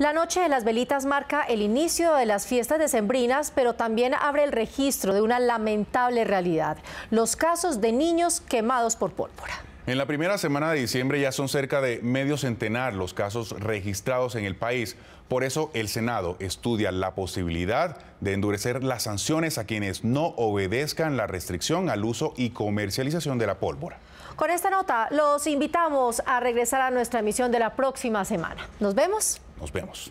La noche de las velitas marca el inicio de las fiestas decembrinas, pero también abre el registro de una lamentable realidad, los casos de niños quemados por pólvora. En la primera semana de diciembre ya son cerca de medio centenar los casos registrados en el país. Por eso el Senado estudia la posibilidad de endurecer las sanciones a quienes no obedezcan la restricción al uso y comercialización de la pólvora. Con esta nota los invitamos a regresar a nuestra emisión de la próxima semana. Nos vemos. Nos vemos.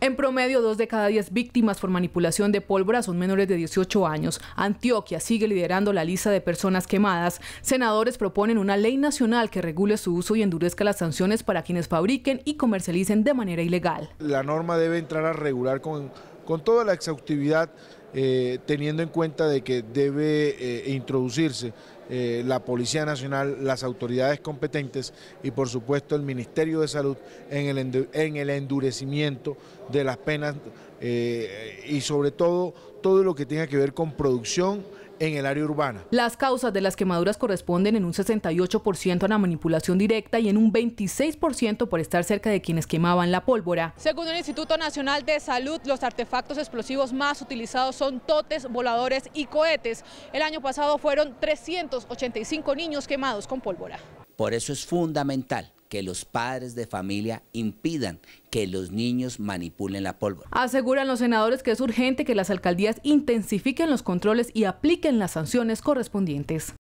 En promedio, dos de cada diez víctimas por manipulación de pólvora son menores de 18 años. Antioquia sigue liderando la lista de personas quemadas. Senadores proponen una ley nacional que regule su uso y endurezca las sanciones para quienes fabriquen y comercialicen de manera ilegal. La norma debe entrar a regular con con toda la exhaustividad, eh, teniendo en cuenta de que debe eh, introducirse eh, la Policía Nacional, las autoridades competentes y por supuesto el Ministerio de Salud en el, endurecimiento de las penas y sobre todo todo lo que tenga que ver con producción en el área urbana. Las causas de las quemaduras corresponden en un 68% a la manipulación directa y en un 26% por estar cerca de quienes quemaban la pólvora. Según el Instituto Nacional de Salud, los artefactos explosivos más utilizados son totes, voladores y cohetes. El año pasado fueron 385 niños quemados con pólvora. Por eso es fundamental que los padres de familia impidan que los niños manipulen la pólvora. Aseguran los senadores que es urgente que las alcaldías intensifiquen los controles y apliquen las sanciones correspondientes.